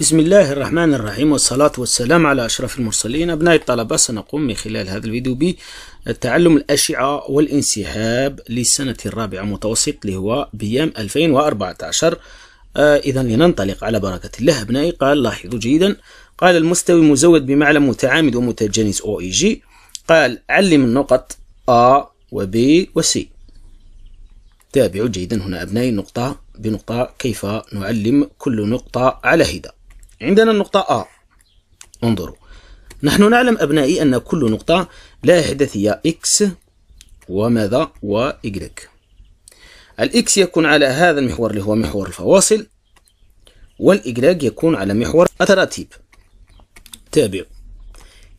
بسم الله الرحمن الرحيم والصلاة والسلام على أشرف المرسلين أبناء الطلبة سنقوم من خلال هذا الفيديو بتعلم الأشعة والانسحاب للسنة الرابعة متوسط اللي هو بيام 2014 آه إذا لننطلق على بركة الله أبنائي قال لاحظوا جيدا قال المستوي مزود بمعلم متعامد ومتجانس أو إي جي قال علم النقط A وB وC تابعوا جيدا هنا أبنائي نقطة بنقطة كيف نعلم كل نقطة على هذا عندنا النقطة أ انظروا نحن نعلم أبنائي أن كل نقطة لا إحداثية X وماذا و Y الإكس يكون على هذا المحور اللي هو محور الفواصل والإيكغيك يكون على محور التراتيب تابع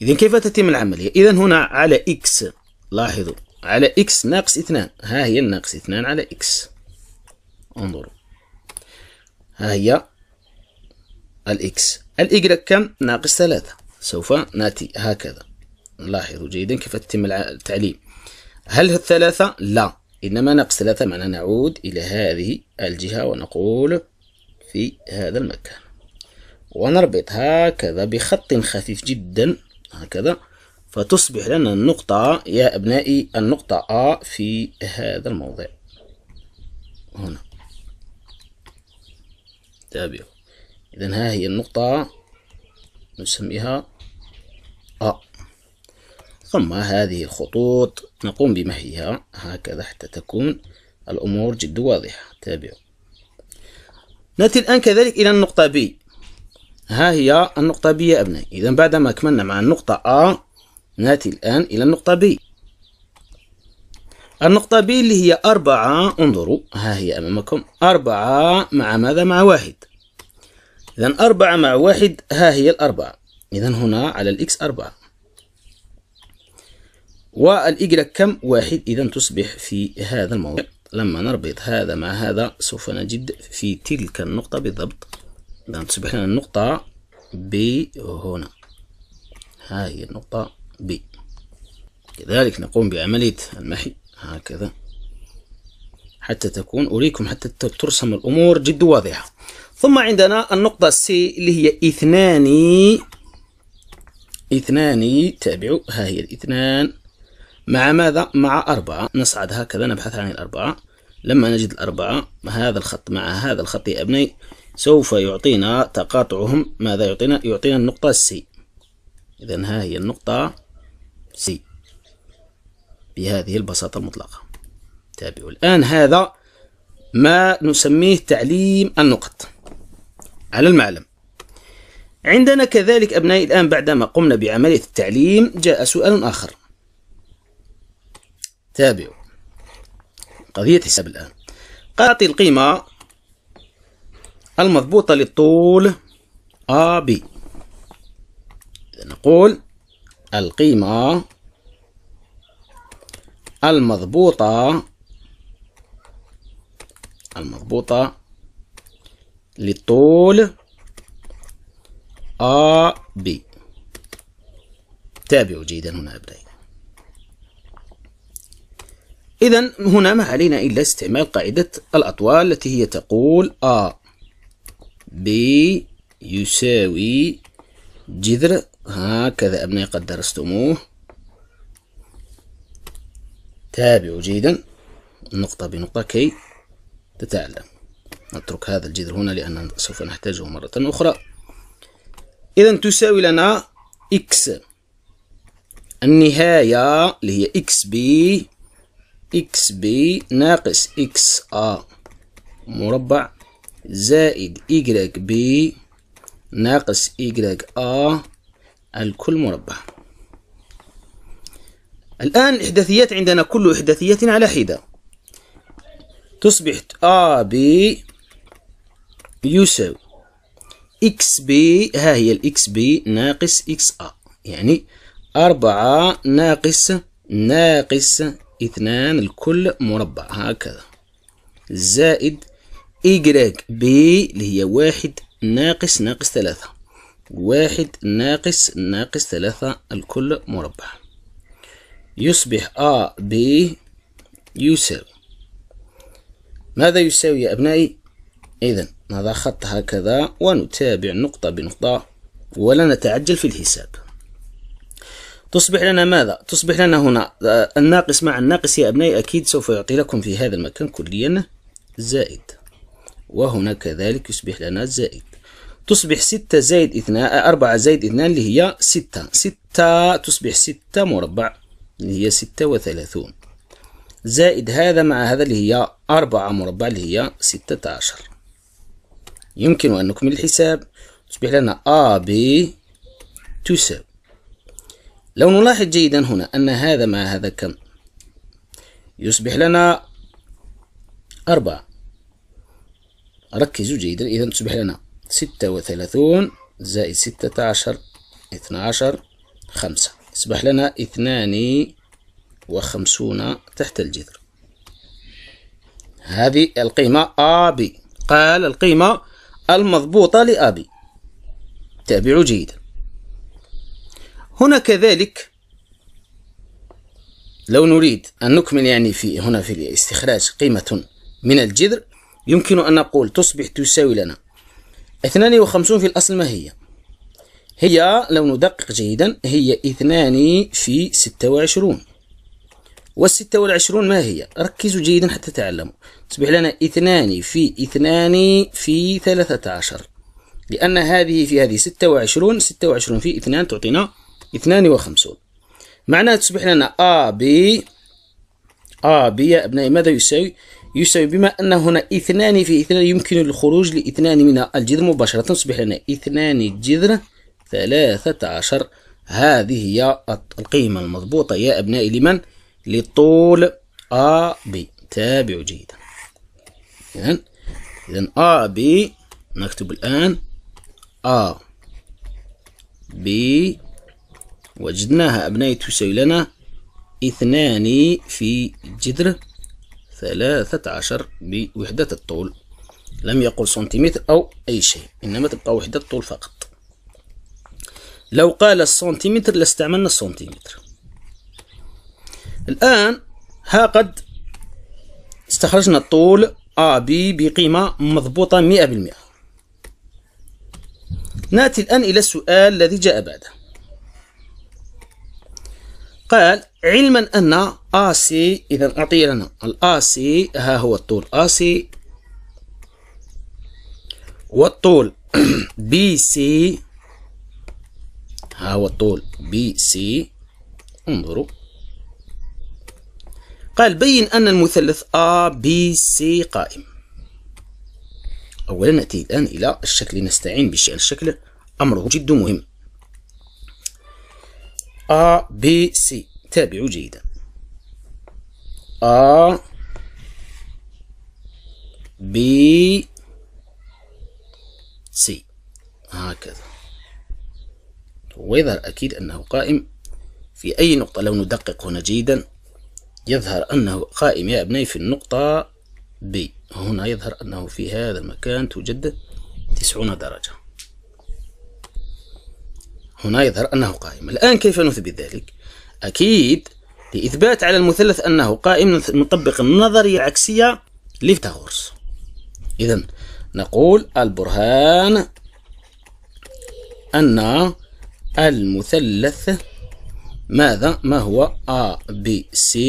إذا كيف تتم العملية إذا هنا على إكس لاحظوا على إكس ناقص اثنان ها هي الناقص اثنان على إكس انظروا ها هي الإكس الإيجريك كم؟ ناقص ثلاثة سوف نأتي هكذا لاحظوا جيدا كيف تتم التعليم هل الثلاثة؟ لا إنما ناقص ثلاثة معنا نعود إلى هذه الجهة ونقول في هذا المكان ونربط هكذا بخط خفيف جدا هكذا فتصبح لنا النقطة يا أبنائي النقطة أ في هذا الموضع هنا تابعوا إذا ها هي النقطة نسميها أ ثم هذه الخطوط نقوم بمحيها هكذا حتى تكون الأمور جد واضحة تابعوا نأتي الآن كذلك إلى النقطة ب ها هي النقطة ب يا أبنائي إذا بعدما أكملنا مع النقطة أ نأتي الآن إلى النقطة ب النقطة ب اللي هي أربعة انظروا ها هي أمامكم أربعة مع ماذا مع واحد إذا أربعة مع واحد ها هي الأربعة إذا هنا على الإكس أربعة والإجرة كم واحد إذا تصبح في هذا الموضع لما نربط هذا مع هذا سوف نجد في تلك النقطة بالضبط إذا تصبح لنا النقطة ب هنا ها هي النقطة ب كذلك نقوم بعملية المحي هكذا حتى تكون أريكم حتى ترسم الأمور جد واضحة ثم عندنا النقطة سي اللي هي اثنان اثنان تابعوا ها هي الاثنان مع ماذا؟ مع أربعة نصعد هكذا نبحث عن الأربعة لما نجد الأربعة هذا الخط مع هذا الخط يا أبني سوف يعطينا تقاطعهم ماذا يعطينا؟ يعطينا النقطة سي إذا ها هي النقطة سي بهذه البساطة المطلقة تابعوا الآن هذا ما نسميه تعليم النقط على المعلم عندنا كذلك أبنائي الآن بعدما قمنا بعملية التعليم جاء سؤال آخر تابعوا قضية حساب الآن قاطي القيمة المضبوطة للطول AB نقول القيمة المضبوطة المضبوطة للطول أ B تابعوا جيدا هنا أبنائي إذا هنا ما علينا إلا استعمال قاعدة الأطوال التي هي تقول A B يساوي جذر هكذا أبنائي قد درستموه تابعوا جيدا نقطة بنقطة كي تتعلم نترك هذا الجذر هنا لان سوف نحتاجه مرة أخرى إذا تساوي لنا إكس النهاية اللي هي إكس بي إكس بي ناقص إكس أ مربع زائد إيجريك بي ناقص إيجريك أ الكل مربع الآن الإحداثيات عندنا كل إحداثية على حدة تصبح A B يساوي اكس بي ها هي الاكس بي ناقص اكس ا يعني أربعة ناقص ناقص اثنان الكل مربع هكذا زائد إجراك بي اللي هي واحد ناقص ناقص ثلاثة واحد ناقص ناقص ثلاثة الكل مربع يصبح أ بي يساوي ماذا يساوي يا أبنائي؟ إذن نضع خط هكذا ونتابع نقطة بنقطة ولا نتعجل في الحساب تصبح لنا ماذا؟ تصبح لنا هنا آه، الناقص مع الناقص يا أبنائي أكيد سوف يعطي لكم في هذا المكان كليا زائد وهنا كذلك يصبح لنا زائد تصبح ستة زائد اثنان آه، أربعة زائد اثنان اللي هي ستة ستة تصبح ستة مربع اللي هي ستة وثلاثون زائد هذا مع هذا اللي هي أربعة مربع اللي هي ستة عشر يمكن أن نكمل الحساب تصبح لنا AB تساوي لو نلاحظ جيدا هنا أن هذا مع هذا كم يصبح لنا أربعة ركزوا جيدا إذا تصبح لنا ستة وثلاثون زائد ستة عشر اثنى عشر خمسة يصبح لنا اثنان وخمسون تحت الجذر هذه القيمة A B قال القيمة المضبوطة لأبي تابعوا جيدا هنا كذلك لو نريد أن نكمل يعني في هنا في استخراج قيمة من الجذر يمكن أن نقول تصبح تساوي لنا 52 في الأصل ما هي؟ هي لو ندقق جيدا هي 2 في 26 والستة والعشرون ما هي ركزوا جيدا حتى تعلموا تصبح لنا اثنان في اثنان في ثلاثة عشر لأن هذه في هذه ستة وعشرون ستة وعشرون في اثنان تعطينا اثنان وخمسون معناها تصبح لنا A B A B يا أبنائي ماذا يساوي؟ يساوي بما أن هنا اثنان في اثنان يمكن الخروج لاثنان من الجذر مباشرة تصبح لنا اثنان جذر ثلاثة عشر هذه هي القيمة المضبوطة يا أبنائي لمن؟ للطول أ B تابعوا جيدا إذن إذن A نكتب الآن أ B وجدناها أبنائي تساوي لنا اثنان في جذر ثلاثة عشر بوحدة الطول لم يقل سنتيمتر أو أي شيء إنما تبقى وحدة الطول فقط لو قال السنتيمتر لاستعملنا السنتيمتر الآن ها قد استخرجنا الطول AB بقيمة مضبوطة 100% نأتي الآن إلى السؤال الذي جاء بعده قال علما أن AC إذا أعطي لنا ال AC ها هو الطول AC والطول BC ها هو الطول BC انظروا قال بين أن المثلث A B C قائم أولا نأتي الآن إلى الشكل نستعين بشأن الشكل أمره جد مهم A B C تابعوا جيدا A B C هكذا ويظهر أكيد أنه قائم في أي نقطة لو ندقق هنا جيدا يظهر أنه قائم يا أبني في النقطة B هنا يظهر أنه في هذا المكان توجد تسعون درجة هنا يظهر أنه قائم الآن كيف نثبت ذلك؟ أكيد لإثبات على المثلث أنه قائم نطبق النظرية العكسية لفيثاغورس إذا نقول البرهان أن المثلث ماذا ما هو A B C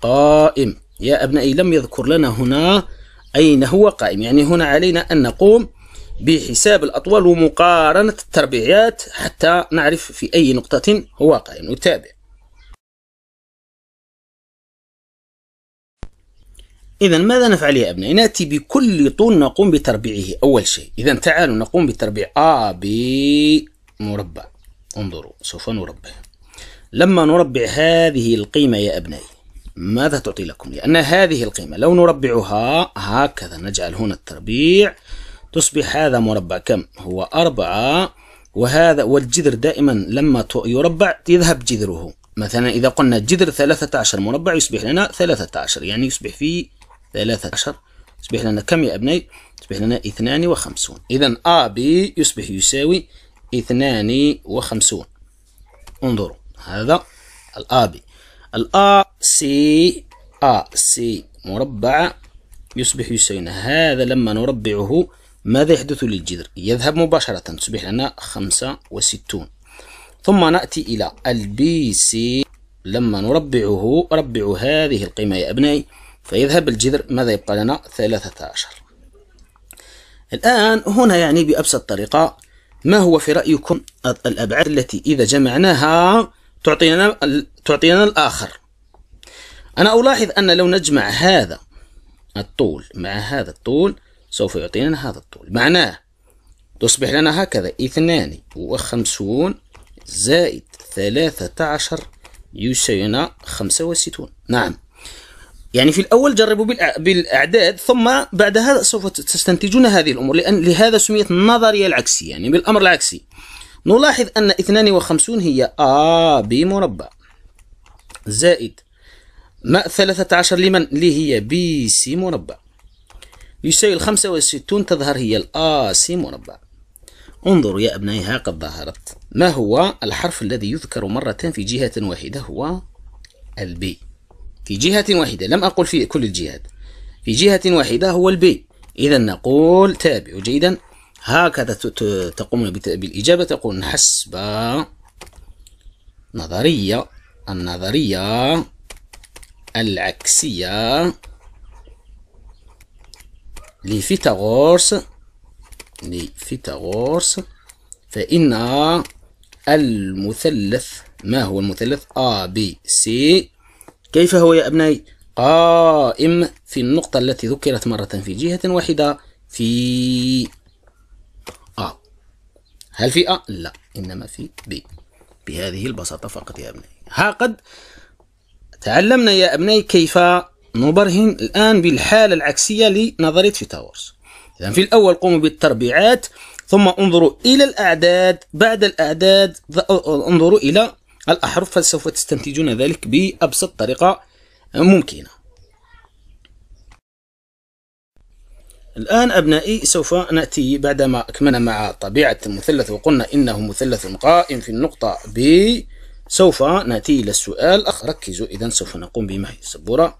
قائم يا أبنائي لم يذكر لنا هنا أين هو قائم يعني هنا علينا أن نقوم بحساب الأطوال ومقارنة التربيعات حتى نعرف في أي نقطة هو قائم نتابع إذا ماذا نفعل يا أبنائي؟ نأتي بكل طول نقوم بتربيعه أول شيء إذا تعالوا نقوم بتربيع آ ب مربع انظروا سوف نربع لما نربع هذه القيمة يا أبنائي ماذا تعطي لكم لأن هذه القيمة لو نربعها هكذا نجعل هنا التربيع تصبح هذا مربع كم هو أربعة وهذا والجذر دائما لما يربع يذهب جذره مثلا إذا قلنا جذر 13 مربع يصبح لنا 13 يعني يصبح في 13 يصبح لنا كم يا أبني؟ يصبح لنا 52 إذا AB يصبح يساوي 52 انظروا هذا الآبي الأ سي أ سي مربع يصبح يساوينا هذا لما نربعه ماذا يحدث للجذر يذهب مباشرة تصبح لنا خمسة وستون ثم نأتي إلى البي سي لما نربعه ربع هذه القيمة يا أبنائي فيذهب الجذر ماذا يبقى لنا ثلاثة عشر الآن هنا يعني بأبسط طريقة ما هو في رأيكم الأبعاد التي إذا جمعناها تعطينا تعطينا الآخر أنا ألاحظ أن لو نجمع هذا الطول مع هذا الطول سوف يعطينا هذا الطول معناه تصبح لنا هكذا اثنان وخمسون زائد ثلاثة عشر يساوينا خمسة وستون نعم يعني في الأول جربوا بالأعداد ثم بعدها سوف تستنتجون هذه الأمور لأن لهذا سميت النظرية العكسية يعني بالأمر العكسي نلاحظ أن 52 هي آ ب مربع زائد ماء 13 لمن اللي هي بي سي مربع يساوي الخمسة وستون تظهر هي الآ سي مربع انظروا يا أبنائي ها قد ظهرت ما هو الحرف الذي يذكر مرتان في جهة واحدة هو البي في جهة واحدة لم أقل في كل الجهات في جهة واحدة هو البي إذا نقول تابعوا جيدا هكذا تقومون بالإجابة تقول حسب نظرية النظرية العكسية لفيتاغورس لفيتاغورس فإن المثلث ما هو المثلث A B C كيف هو يا أبنائي قائم في النقطة التي ذكرت مرة في جهة واحدة في هل في أ؟ آه؟ لا إنما في ب بهذه البساطة فقط يا أبنائي ها قد تعلمنا يا أبنائي كيف نبرهن الآن بالحالة العكسية لنظرية فيثاغورس إذا في الأول قوموا بالتربيعات ثم انظروا إلى الأعداد بعد الأعداد انظروا إلى الأحرف فسوف تستنتجون ذلك بأبسط طريقة ممكنة الآن أبنائي سوف نأتي بعدما أكملنا مع طبيعة المثلث وقلنا إنه مثلث قائم في النقطة ب سوف نأتي إلى السؤال أخ ركزوا إذا سوف نقوم بمحي السبورة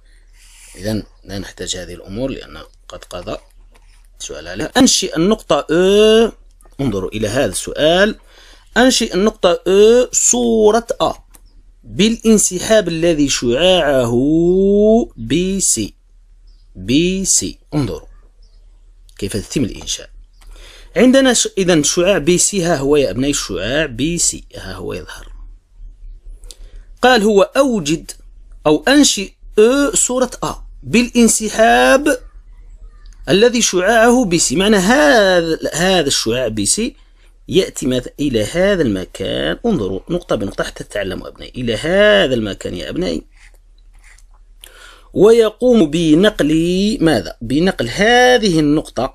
إذا لا نحتاج هذه الأمور لأن قد قضى سؤال عليها أنشئ النقطة E انظروا إلى هذا السؤال أنشئ النقطة E صورة أ بالانسحاب الذي شعاعه بي سي بي سي انظروا كيف تتم الإنشاء عندنا إذا شعاع بي سي ها هو يا ابني شعاع بي سي ها هو يظهر قال هو أوجد أو أنشئ أ صورة أ بالانسحاب الذي شعاعه بي سي معنى هذا هذا الشعاع بي سي يأتي مثلا إلى هذا المكان انظروا نقطة بنقطة حتى تتعلموا أبنائي إلى هذا المكان يا أبنائي ويقوم بنقل ماذا؟ بنقل هذه النقطة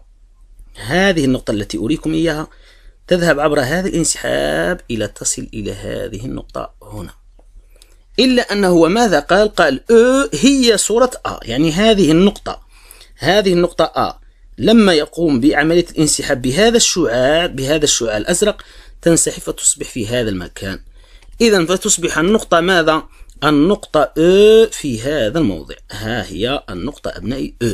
هذه النقطة التي أريكم إياها تذهب عبر هذا الانسحاب إلى تصل إلى هذه النقطة هنا إلا أنه هو ماذا قال؟ قال أ أه، هي صورة أ يعني هذه النقطة هذه النقطة أ لما يقوم بعملية الانسحاب بهذا الشعاع بهذا الشعاع الأزرق تنسحب فتصبح في هذا المكان إذا فتصبح النقطة ماذا؟ النقطة أ في هذا الموضع ها هي النقطة أبنائي أ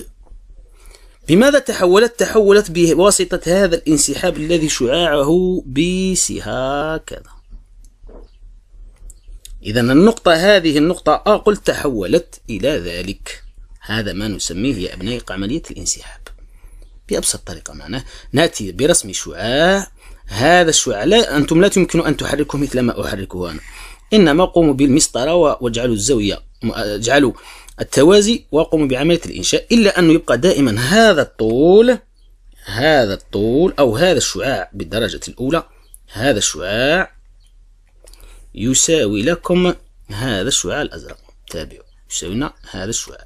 بماذا تحولت؟ تحولت بواسطة هذا الانسحاب الذي شعاعه بي سي هكذا إذا النقطة هذه النقطة أ قلت تحولت إلى ذلك هذا ما نسميه يا أبنائي عملية الانسحاب بأبسط طريقة معناه نأتي برسم شعاع هذا الشعاع لا أنتم لا يمكن أن تحركوا مثل ما أحركه أنا إنما قوموا بالمسطرة واجعلوا الزاوية اجعلوا التوازي وقوموا بعملية الإنشاء إلا أنه يبقى دائما هذا الطول هذا الطول أو هذا الشعاع بالدرجة الأولى هذا الشعاع يساوي لكم هذا الشعاع الأزرق تابعوا يساوي لنا هذا الشعاع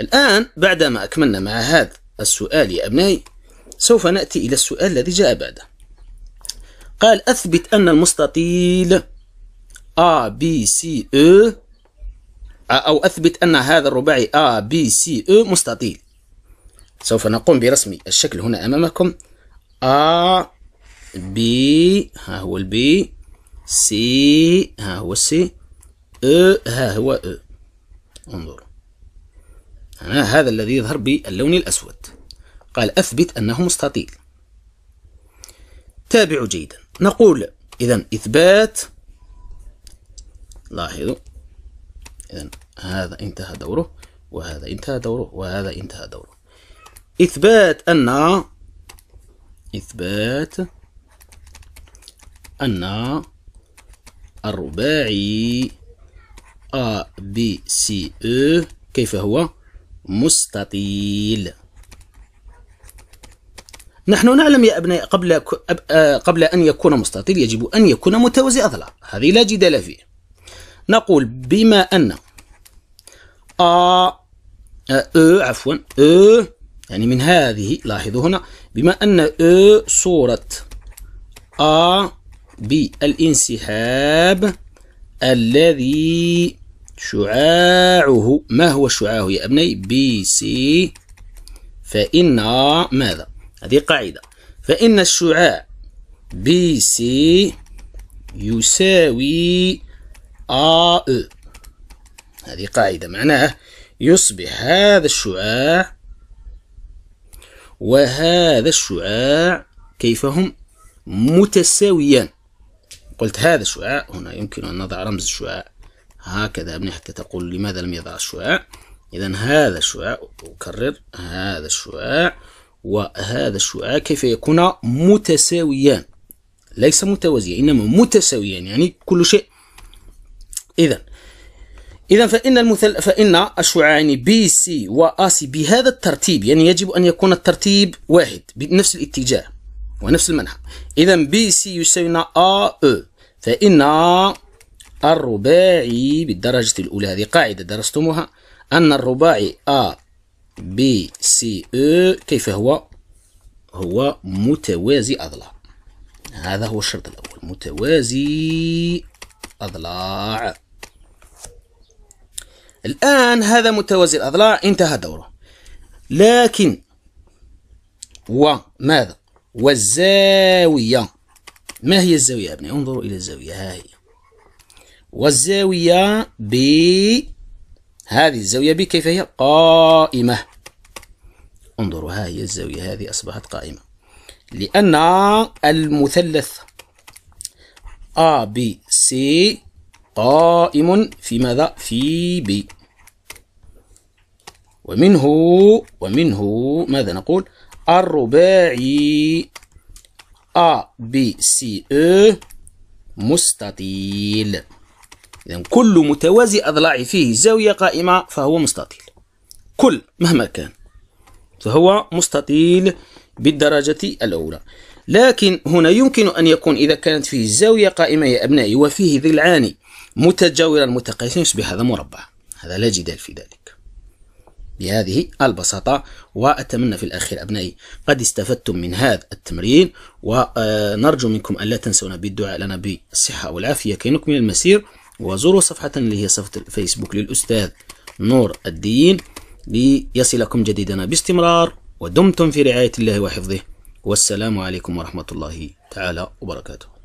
الآن بعدما أكملنا مع هذا السؤال يا أبنائي سوف نأتي إلى السؤال الذي جاء بعده قال أثبت أن المستطيل A B C E أو أثبت أن هذا الرباعي A B C E مستطيل سوف نقوم برسم الشكل هنا أمامكم A B ها هو البي C ها هو السي E ها هو E انظروا هذا الذي يظهر باللون الأسود قال أثبت أنه مستطيل تابعوا جيدا نقول إذا إثبات لاحظوا إذا هذا انتهى دوره وهذا انتهى دوره وهذا انتهى دوره إثبات أن إثبات أن الرباعي A B C E كيف هو مستطيل نحن نعلم يا أبناء قبل آه، قبل أن يكون مستطيل يجب أن يكون متوازي أضلاع هذه لا جدال فيه نقول بما أن أ أ عفوا أ يعني من هذه لاحظوا هنا بما أن أ صورة أ بالانسحاب الذي شعاعه ما هو شعاعه يا أبني بي سي فإن ماذا هذه قاعدة فإن الشعاع بي سي يساوي آ أ e. هذه قاعدة معناه يصبح هذا الشعاع وهذا الشعاع كيف هم متساويان قلت هذا الشعاع هنا يمكن أن نضع رمز الشعاع هكذا ابني حتى تقول لماذا لم يضع الشعاع إذا هذا الشعاع أكرر هذا الشعاع وهذا الشعاع كيف يكون متساويان ليس متوازيا إنما متساويان يعني كل شيء إذا إذا فإن المثل فإن الشعاعين بي سي وآ سي بهذا الترتيب يعني يجب أن يكون الترتيب واحد بنفس الاتجاه ونفس المنحى إذا بي سي يساوينا آ أو e، فإن الرباعي بالدرجة الأولى هذه قاعدة درستموها أن الرباعي آ بي سي او كيف هو هو متوازي أضلاع هذا هو الشرط الأول متوازي أضلاع الآن هذا متوازي الأضلاع انتهى دوره لكن وماذا والزاوية ما هي الزاوية يا ابني انظروا إلى الزاوية ها هي والزاوية بي هذه الزاوية ب كيف هي قائمة انظروا ها هي الزاوية هذه أصبحت قائمة لأن المثلث أ ب سي قائم في ماذا في ب. ومنه ومنه ماذا نقول الرباعي أ ب سي أ مستطيل إذا كل متوازي أضلاع فيه زاوية قائمة فهو مستطيل كل مهما كان فهو مستطيل بالدرجة الأولى لكن هنا يمكن أن يكون إذا كانت فيه زاوية قائمة يا أبنائي وفيه ضلعان متجاورا متقايسين يصبح هذا مربع هذا لا جدال في ذلك بهذه البساطة وأتمنى في الأخير أبنائي قد استفدتم من هذا التمرين ونرجو منكم أن لا تنسونا بالدعاء لنا بالصحة والعافية كي نكمل المسير وزوروا صفحة اللي هي صفحة الفيسبوك للأستاذ نور الدين ليصلكم جديدنا باستمرار ودمتم في رعاية الله وحفظه والسلام عليكم ورحمة الله تعالى وبركاته